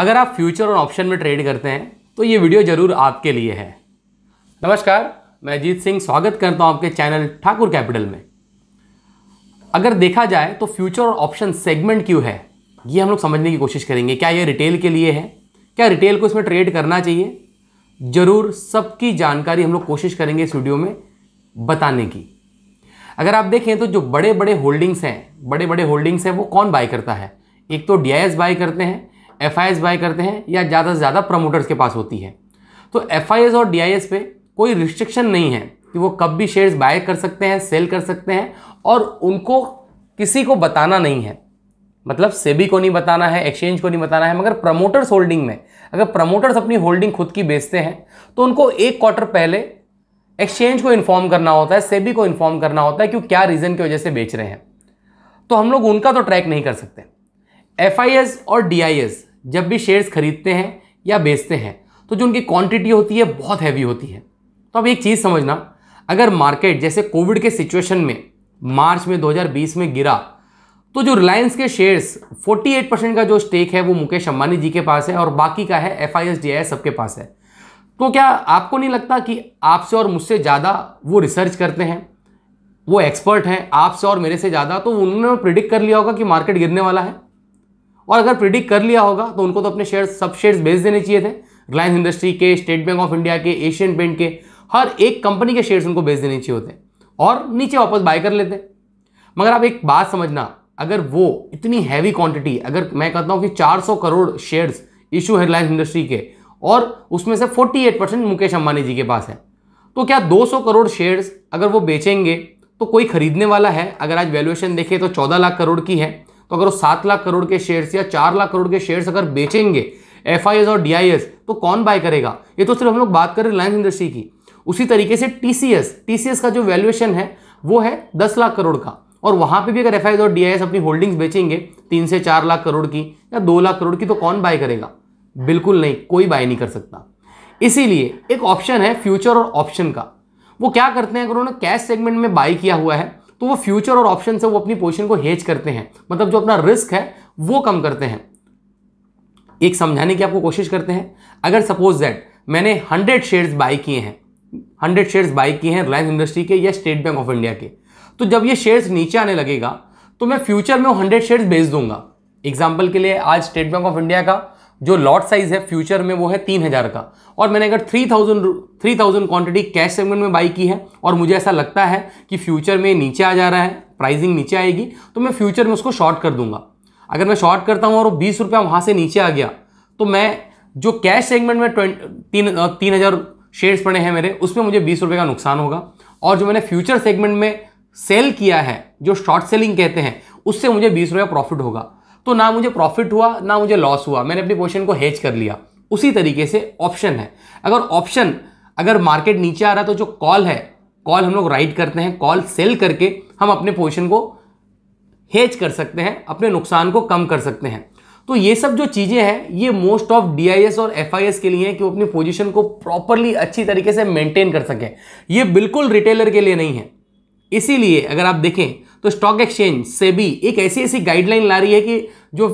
अगर आप फ्यूचर और ऑप्शन में ट्रेड करते हैं तो ये वीडियो ज़रूर आपके लिए है नमस्कार मैं अजीत सिंह स्वागत करता हूँ आपके चैनल ठाकुर कैपिटल में अगर देखा जाए तो फ्यूचर और ऑप्शन सेगमेंट क्यों है ये हम लोग समझने की कोशिश करेंगे क्या ये रिटेल के लिए है क्या रिटेल को इसमें ट्रेड करना चाहिए ज़रूर सबकी जानकारी हम लोग कोशिश करेंगे इस वीडियो में बताने की अगर आप देखें तो जो बड़े बड़े होल्डिंग्स हैं बड़े बड़े होल्डिंग्स हैं वो कौन बाय करता है एक तो डी बाय करते हैं एफ बाय करते हैं या ज़्यादा से ज़्यादा प्रमोटर्स के पास होती है तो एफ और डी पे कोई रिस्ट्रिक्शन नहीं है कि वो कब भी शेयर्स बाय कर सकते हैं सेल कर सकते हैं और उनको किसी को बताना नहीं है मतलब सेबी को नहीं बताना है एक्सचेंज को नहीं बताना है मगर प्रमोटर्स होल्डिंग में अगर प्रमोटर्स अपनी होल्डिंग खुद की बेचते हैं तो उनको एक क्वार्टर पहले एक्सचेंज को इन्फॉर्म करना होता है सेबी को इन्फॉर्म करना होता है कि वो क्या रीज़न की वजह से बेच रहे हैं तो हम लोग उनका तो ट्रैक नहीं कर सकते एफ और डी जब भी शेयर्स खरीदते हैं या बेचते हैं तो जो उनकी क्वांटिटी होती है बहुत हैवी होती है तो अब एक चीज़ समझना अगर मार्केट जैसे कोविड के सिचुएशन में मार्च में 2020 में गिरा तो जो रिलायंस के शेयर्स 48 परसेंट का जो स्टेक है वो मुकेश अंबानी जी के पास है और बाकी का है F I S D I सबके पास है तो क्या आपको नहीं लगता कि आपसे और मुझसे ज़्यादा वो रिसर्च करते हैं वो एक्सपर्ट हैं आपसे और मेरे से ज़्यादा तो उन्होंने प्रिडिक्ट कर लिया होगा कि मार्केट गिरने वाला है और अगर प्रिडिक्ट कर लिया होगा तो उनको तो अपने शेयर सब शेयर्स बेच देने चाहिए थे रिलायंस इंडस्ट्री के स्टेट बैंक ऑफ इंडिया के एशियन पेंट के हर एक कंपनी के शेयर्स उनको बेच देने चाहिए होते और नीचे वापस बाय कर लेते मगर आप एक बात समझना अगर वो इतनी हैवी क्वांटिटी अगर मैं कहता हूँ कि 400 करोड़ शेयर्स इशू है रिलायंस इंडस्ट्री के और उसमें से 48 परसेंट मुकेश अंबानी जी के पास है तो क्या 200 करोड़ शेयर्स अगर वो बेचेंगे तो कोई खरीदने वाला है अगर आज वैल्यूएशन देखें तो 14 लाख करोड़ की है तो अगर वो सात लाख करोड़ के शेयर्स या चार लाख करोड़ के शेयर्स अगर बेचेंगे एफ और डी तो कौन बाय करेगा ये तो सिर्फ हम लोग बात करें रिलायंस इंडस्ट्री की उसी तरीके से टी सी का जो वैल्यूएशन है वो है दस लाख करोड़ का और वहाँ पे भी अगर एफ और डी अपनी होल्डिंग्स बेचेंगे तीन से चार लाख करोड़ की या दो लाख करोड़ की तो कौन बाय करेगा बिल्कुल नहीं कोई बाय नहीं कर सकता इसीलिए एक ऑप्शन है फ्यूचर और ऑप्शन का वो क्या करते हैं अगर उन्होंने कैश सेगमेंट में बाई किया हुआ है तो वो फ्यूचर और ऑप्शन से वो अपनी पोजिशन को हेज करते हैं मतलब जो अपना रिस्क है वो कम करते हैं एक समझाने की आपको कोशिश करते हैं अगर सपोज दैट मैंने हंड्रेड शेयर्स बाई किए हैं हंड्रेड शेयर्स बाई किए हैं रिलायंस इंडस्ट्री के या स्टेट बैंक ऑफ इंडिया के तो जब ये शेयर्स नीचे आने लगेगा तो मैं फ्यूचर में हंड्रेड शेयर्स बेच दूंगा एग्जाम्पल के लिए आज स्टेट बैंक ऑफ इंडिया का जो लॉट साइज है फ्यूचर में वो है तीन हज़ार का और मैंने अगर three thousand three thousand quantity cash segment में बाई की है और मुझे ऐसा लगता है कि फ्यूचर में नीचे आ जा रहा है प्राइजिंग नीचे आएगी तो मैं फ्यूचर में उसको शॉर्ट कर दूंगा अगर मैं शॉर्ट करता हूँ और वो बीस रुपया वहाँ से नीचे आ गया तो मैं जो कैश सेगमेंट में ट्वेंटी तीन तीन हज़ार शेयर्स पड़े हैं मेरे उसमें मुझे बीस रुपये का नुकसान होगा और जो मैंने फ्यूचर सेगमेंट में सेल किया है जो शॉर्ट सेलिंग कहते हैं उससे मुझे बीस रुपया प्रॉफिट होगा तो ना मुझे प्रॉफिट हुआ ना मुझे लॉस हुआ मैंने अपनी पोजिशन को हेज कर लिया उसी तरीके से ऑप्शन है अगर ऑप्शन अगर मार्केट नीचे आ रहा तो जो कॉल है कॉल हम लोग राइट करते हैं कॉल सेल करके हम अपने पोजिशन को हेज कर सकते हैं अपने नुकसान को कम कर सकते हैं तो ये सब जो चीज़ें हैं ये मोस्ट ऑफ डीआईएस और एफआईएस के लिए हैं कि वो अपनी पोजीशन को प्रॉपरली अच्छी तरीके से मेंटेन कर सकें ये बिल्कुल रिटेलर के लिए नहीं है इसीलिए अगर आप देखें तो स्टॉक एक्सचेंज सेबी एक ऐसी ऐसी गाइडलाइन ला रही है कि जो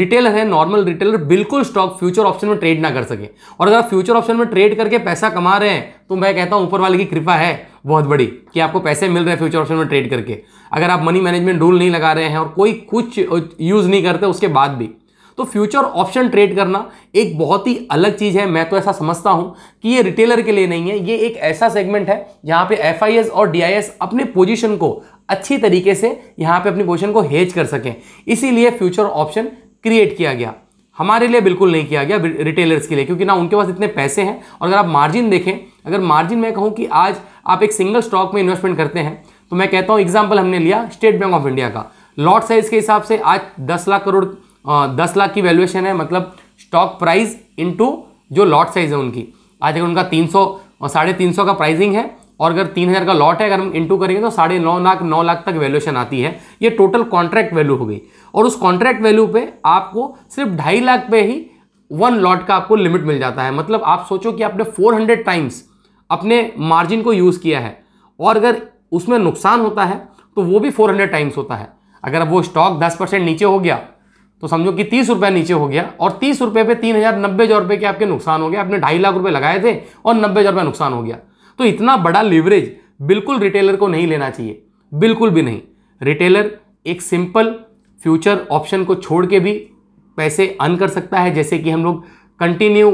रिटेलर है नॉर्मल रिटेलर बिल्कुल स्टॉक फ्यूचर ऑप्शन में ट्रेड ना कर सके और अगर आप फ्यूचर ऑप्शन में ट्रेड करके पैसा कमा रहे हैं तो मैं कहता हूं ऊपर वाले की कृपा है बहुत बड़ी कि आपको पैसे मिल रहे हैं फ्यूचर ऑप्शन में ट्रेड करके अगर आप मनी मैनेजमेंट रूल नहीं लगा रहे हैं और कोई कुछ यूज़ नहीं करते उसके बाद भी तो फ्यूचर ऑप्शन ट्रेड करना एक बहुत ही अलग चीज़ है मैं तो ऐसा समझता हूं कि ये रिटेलर के लिए नहीं है ये एक ऐसा सेगमेंट है जहां पे एफ और डी अपने पोजीशन को अच्छी तरीके से यहाँ पे अपनी पोजिशन को हेज कर सकें इसीलिए फ्यूचर ऑप्शन क्रिएट किया गया हमारे लिए बिल्कुल नहीं किया गया रिटेलर्स के लिए क्योंकि ना उनके पास इतने पैसे हैं और अगर आप मार्जिन देखें अगर मार्जिन मैं कहूँ कि आज आप एक सिंगल स्टॉक में इन्वेस्टमेंट करते हैं तो मैं कहता हूँ एग्जाम्पल हमने लिया स्टेट बैंक ऑफ इंडिया का लॉट साइज के हिसाब से आज दस लाख करोड़ दस लाख की वैल्यूएशन है मतलब स्टॉक प्राइस इंटू जो लॉट साइज है उनकी आज अगर उनका तीन सौ साढ़े तीन सौ का प्राइसिंग है और अगर तीन हज़ार का लॉट है अगर हम इंटू करेंगे तो साढ़े नौ लाख नौ लाख तक वैल्यूशन आती है ये टोटल कॉन्ट्रैक्ट वैल्यू हो गई और उस कॉन्ट्रैक्ट वैल्यू पे आपको सिर्फ ढाई लाख पे ही वन लॉट का आपको लिमिट मिल जाता है मतलब आप सोचो कि आपने फोर हंड्रेड टाइम्स अपने मार्जिन को यूज़ किया है और अगर उसमें नुकसान होता है तो वो भी फोर हंड्रेड टाइम्स होता है अगर वो स्टॉक दस परसेंट नीचे हो गया तो समझो कि तीस रुपये नीचे हो गया और तीस रुपये पर तीन हज़ार नब्बे हज़ार रुपये के आपके नुकसान हो गया आपने ढाई लाख रुपये लगाए थे और नब्बे हज़ार रुपये नुकसान हो गया तो इतना बड़ा लीवरेज बिल्कुल रिटेलर को नहीं लेना चाहिए बिल्कुल भी नहीं रिटेलर एक सिंपल फ्यूचर ऑप्शन को छोड़ के भी पैसे अर्न कर सकता है जैसे कि हम लोग कंटिन्यू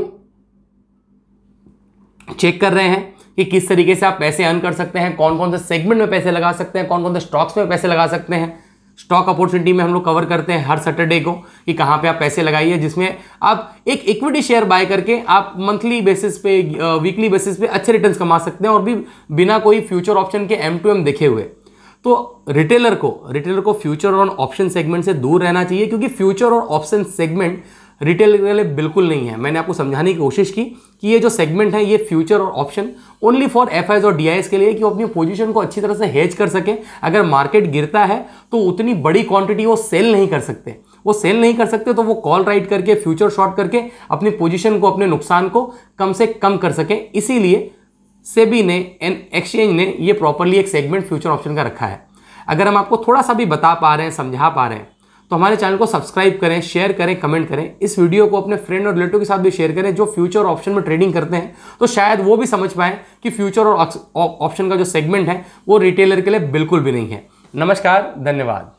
चेक कर रहे हैं कि किस तरीके से आप पैसे अर्न कर सकते हैं कौन कौन से सेगमेंट में पैसे लगा सकते हैं कौन कौन से स्टॉक्स में पैसे लगा सकते हैं स्टॉक अपॉर्चुनिटी में हम लोग कवर करते हैं हर सैटरडे को कि कहाँ पे आप पैसे लगाइए जिसमें आप एक इक्विटी शेयर बाय करके आप मंथली बेसिस पे वीकली बेसिस पे अच्छे रिटर्न कमा सकते हैं और भी बिना कोई फ्यूचर ऑप्शन के एम टू एम देखे हुए तो रिटेलर को रिटेलर को फ्यूचर और ऑप्शन सेगमेंट से दूर रहना चाहिए क्योंकि फ्यूचर और ऑप्शन सेगमेंट रिटेल के लिए बिल्कुल नहीं है मैंने आपको समझाने की कोशिश की कि ये जो सेगमेंट है ये फ्यूचर और ऑप्शन ओनली फॉर एफ और डी के लिए कि वो अपनी पोजीशन को अच्छी तरह से हेज कर सके अगर मार्केट गिरता है तो उतनी बड़ी क्वांटिटी वो सेल नहीं कर सकते वो सेल नहीं कर सकते तो वो कॉल राइट करके फ्यूचर शॉर्ट करके अपनी पोजिशन को अपने नुकसान को कम से कम कर सकें इसीलिए सेबी ने एंड एक्सचेंज ने ये प्रॉपरली एक सेगमेंट फ्यूचर ऑप्शन का रखा है अगर हम आपको थोड़ा सा भी बता पा रहे हैं समझा पा रहे हैं तो हमारे चैनल को सब्सक्राइब करें शेयर करें कमेंट करें इस वीडियो को अपने फ्रेंड और रिलेटिव के साथ भी शेयर करें जो फ्यूचर ऑप्शन में ट्रेडिंग करते हैं तो शायद वो भी समझ पाए कि फ्यूचर और ऑप्शन का जो सेगमेंट है वो रिटेलर के लिए बिल्कुल भी नहीं है नमस्कार धन्यवाद